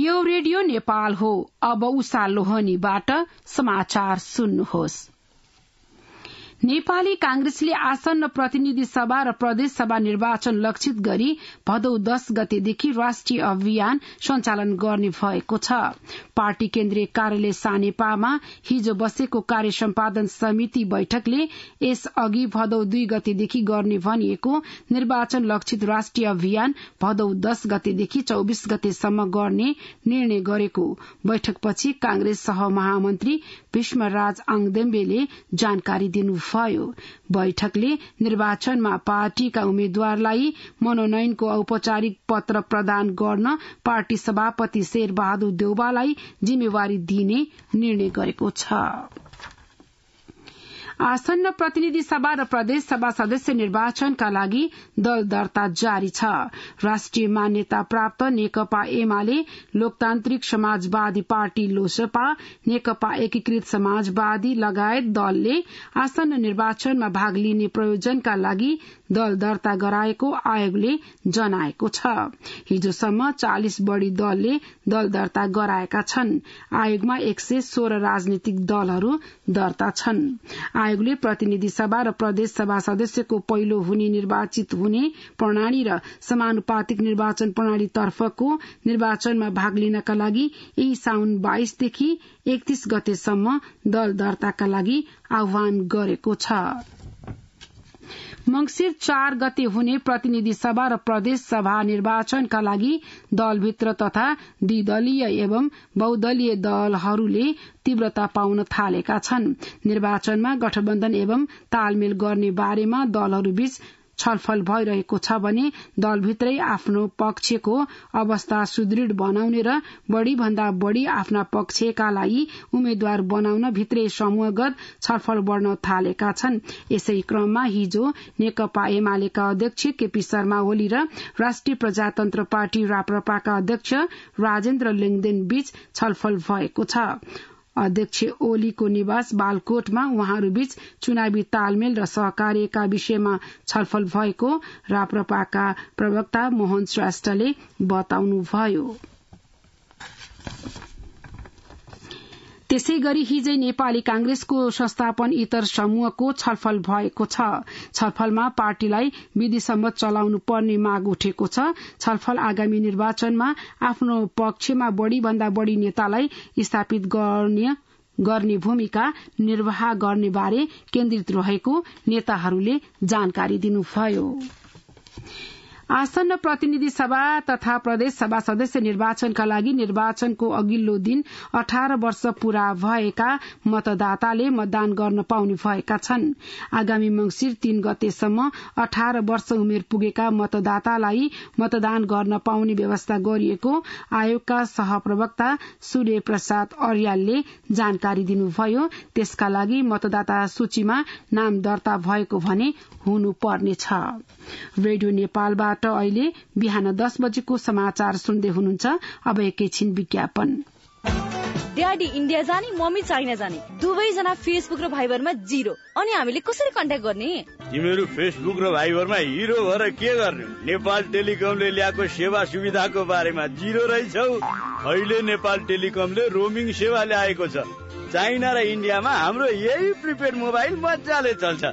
यो रेडियो नेपाल हो अब उषा लोहनीबाट समाचार सुन्नुहोस् नेपाली कांग्रेसले आसन्न प्रतिनिधि सभा र प्रदेश सभा निर्वाचन लक्षित गरी भदौ दश गतेदेखि राष्ट्रिय अभियान सञ्चालन गर्ने भएको छ पार्टी केन्द्रीय कार्यालय सानेपामा हिजो बसेको कार्य सम्पादन समिति बैठकले यस अघि भदौ दुई गतेदेखि गर्ने भनिएको निर्वाचन लक्षित राष्ट्रिय अभियान भदौ दश गतेदेखि चौविस गतेसम्म गर्ने निर्णय गरेको बैठकपछि कांग्रेस सह महामन्त्री भीष्मराज आङदेम्बेले जानकारी दिनुभयो भयो बैठकले निर्वाचनमा पार्टीका उम्मेद्वारलाई मनोनयनको औपचारिक पत्र प्रदान गर्न पार्टी सभापति शेरबहादुर देउबालाई जिम्मेवारी दिने निर्णय गरेको छ आसन्न प्रतिनिधि सभा र प्रदेश सभा सदस्य निर्वाचनका लागि दल दर्ता जारी छ राष्ट्रिय मान्यता प्राप्त नेकपा एमाले लोकतान्त्रिक समाजवादी पार्टी लोसपा नेकपा एकीकृत समाजवादी लगायत दलले आसन्न निर्वाचनमा भाग लिने प्रयोजनका लागि दल दर्ता गराएको आयोगले जनाएको छ हिजोसम्म चालिस बढ़ी दलले दल दर्ता गराएका छन् आयोगमा एक सय सोह्र राजनीतिक दलहरू दर्ता छनृ आयोगले प्रतिनिधि सभा र प्रदेश सभा सदस्यको पहिलो हुने निर्वाचित हुने प्रणाली र समानुपातिक निर्वाचन तर्फको निर्वाचनमा भाग लिनका लागि यही साउन बाइसदेखि एकतीस गतेसम्म दल दर्ताका लागि आह्वान गरेको छ मंगिर चार गते हुने प्रतिनिधि सभा र प्रदेश सभा निर्वाचनका लागि दलभित्र तथा द्विदलीय एवं बहुदलीय दलहरूले तीव्रता पाउन थालेका छन् निर्वाचनमा गठबन्धन एवं तालमेल गर्ने बारेमा दलहरूबीच छलफल भइरहेको छ भने दलभित्रै आफ्नो पक्षको अवस्था सुदृढ बनाउने र बढ़ी भन्दा बढ़ी आफ्ना पक्षका लागि उम्मेद्वार बनाउन भित्रै समूहगत छलफल बढ़न थालेका छन् यसै क्रममा हिजो नेकपा एमालेका अध्यक्ष केपी शर्मा ओली र राष्ट्रिय प्रजातन्त्र पार्टी राप्रपाका अध्यक्ष राजेन्द्र लिङदेन बीच छलफल भएको छ अध्यक्ष ओलीको निवास बालकोटमा उहाँहरूबीच चुनावी तालमेल र सहकार्यका विषयमा छलफल भएको राप्रपाका प्रवक्ता मोहन श्रेष्ठले बताउनुभयो त्यसै गरी हिजै नेपाली कांग्रेसको संस्थापन इतर समूहको छलफल भएको छ छलफलमा पार्टीलाई विधिसम्म चलाउनु पर्ने माग उठेको छ छलफल आगामी निर्वाचनमा आफ्नो पक्षमा बढ़ी भन्दा बढ़ी नेतालाई स्थापित गर्ने गर्ने भूमिका निर्वाह गर्ने बारे केन्द्रित रहेको नेताहरूले जानकारी दिनुभयो आसन्न प्रतिनिधि सभा तथा प्रदेश सभा सदस्य निर्वाचनका लागि निर्वाचनको अघिल्लो दिन अठार वर्ष पूरा भएका मतदाताले मतदान गर्न पाउने भएका छन् आगामी मंगिर तीन गतेसम्म अठार वर्ष उमेर पुगेका मतदातालाई मतदान गर्न पाउने व्यवस्था गरिएको आयोगका सहप्रवक्ता सूर्य प्रसाद अर्यालले जानकारी दिनुभयो त्यसका लागि मतदाता सूचीमा नाम दर्ता भएको भने हुनुपर्नेछ बाट अहिले बिहान दस बजेको समाचार सुन्दै हुनुहुन्छ अब एकैछिन विज्ञापन ड्याडी इन्डिया जाने मम्मी चाइना जाने दुवैजना फेसबुक र भाइबरमा जिरो अनि हामीले कसरी कन्ट्याक्ट गर्ने तिमीहरू फेसबुक र भाइबरमा हिरो भएर के गर्ने नेपाल टेलिकमले ल्याएको सेवा सुविधाको बारेमा जिरो रहेछौ अहिले नेपाल टेलिकमले रोमिङ सेवा ल्याएको छ चाइना र इन्डियामा हाम्रो यही प्रिपेड मोबाइल मजाले चल्छ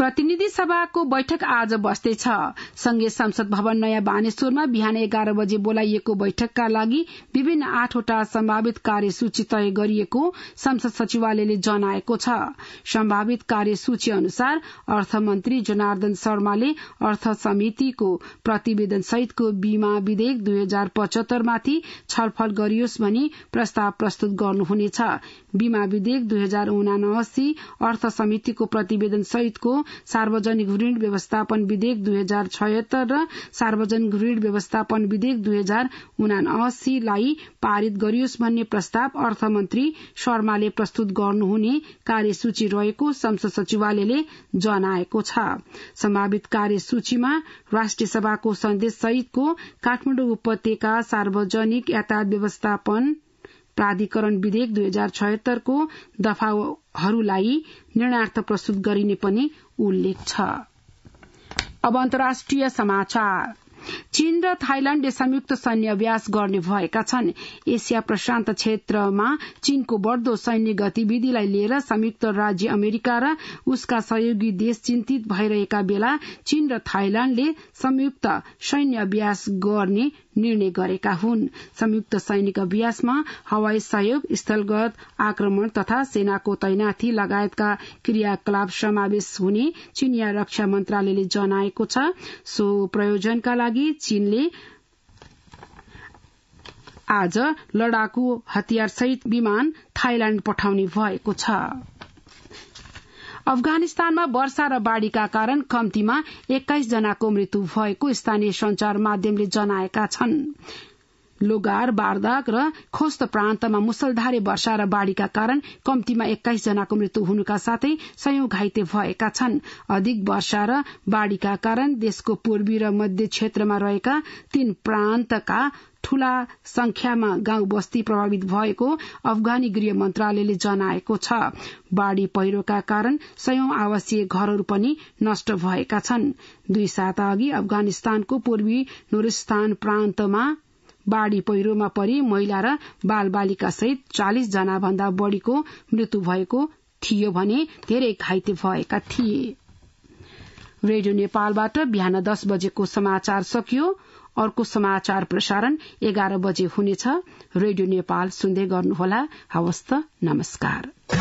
प्रतिनिधि सभाको बैठक आज बस्दैछ संघीय संसद भवन नयाँ बानेश्वरमा बिहान एघार बजे बोलाइएको बैठकका लागि विभिन्न आठवटा सम्भावित कार्यसूची तय गरिएको संसद सचिवालयले जनाएको छ सम्भावित कार्यसूची अनुसार अर्थमन्त्री जनार्दन शर्माले अर्थ समितिको प्रतिवेदन सहितको बीमा विधेयक दुई हजार पचहत्तरमाथि छलफल गरियोस् भनी प्रस्ताव प्रस्तुत गर्नुहुनेछ बीमा विधेयक दुई हजार उनासी अर्थ समितिको प्रतिवेदन सहितको सार्वजनिक ऋण व्यवस्थापन विधेयक दुई हजार छयत्तर र सार्वजनिक ऋण व्यवस्थापन विधेयक दुई हजार उनासीलाई पारित गरियोस् भन्ने प्रस्ताव अर्थमन्त्री शर्माले प्रस्तुत गर्नुहुने कार्यसूची रहेको संसद सचिवालयले जनाएको छ सम्भावित कार्यसूचीमा राष्ट्रिय सभाको सन्देश सहितको काठमाडौँ उपत्यका सार्वजनिक यातायात व्यवस्थापन प्राधिकरण विधेयक दुई हजार छयत्तरको दफा हरूलाई निर्णार्थ प्रस्तुत गरिने पनि उल्लेख छ अब अन्तर्राष्ट्रिय समाचार चीन र थाइल्याण्डले संयुक्त सैन्य अभ्यास गर्ने भएका छन् एसिया प्रशान्त क्षेत्रमा चीनको बढ़दो सैन्य गतिविधिलाई लिएर संयुक्त राज्य अमेरिका र उसका सहयोगी देश चिन्तित भइरहेका बेला चीन र थाइल्याण्डले संयुक्त सैन्य अभ्यास गर्ने निर्णय गरेका हुन् संयुक्त सैनिक अभ्यासमा हवाई सहयोग स्थलगत आक्रमण तथा सेनाको तैनाथी लगायतका क्रियाकलाप समावेश हुने चीनिया रक्षा मन्त्रालयले जनाएको छ सो प्रयोजनका लागि चीनले आज लडाकू हतियारसहित विमान थाइल्याण्ड पठाउने भएको छ अफगानिस्तानमा वर्षा र बाढ़ीका कारण कम्तीमा एक्काइस जनाको मृत्यु भएको स्थानीय संचार माध्यमले जनाएका छन् लोगार बारदाग र खोस्त प्रान्तमा मुसलधारे वर्षा र बाढ़ीका कारण कम्तीमा एक्काइस जनाको मृत्यु हुनुका साथै सयौं घाइते भएका छन् अधिक वर्षा र बाढ़ीका कारण देशको पूर्वी र मध्य क्षेत्रमा रहेका तीन प्रान्तका ठूला संख्यामा गाउँ बस्ती प्रभावित भएको अफगानी गृह मन्त्रालयले जनाएको छ बाढ़ी पहिरोका कारण सयौं आवासीय घरहरू पनि नष्ट भएका छन् दुई साता अघि अफगानिस्तानको पूर्वी नुरिस्तान प्रान्तमा बाढ़ी पहिरोमा परि महिला र बाल बालिका सहित चालिस जना भन्दा बढ़ीको मृत्यु भएको थियो भने धेरै घाइते भएका थिए रेडियो नेपालबाट बिहान दस बजेको समाचार सकियो अर्को समाचार प्रसारण एघार बजे हुनेछ रेडियो नेपाल सुन्दै गर्नुहोला हवस्त नमस्कार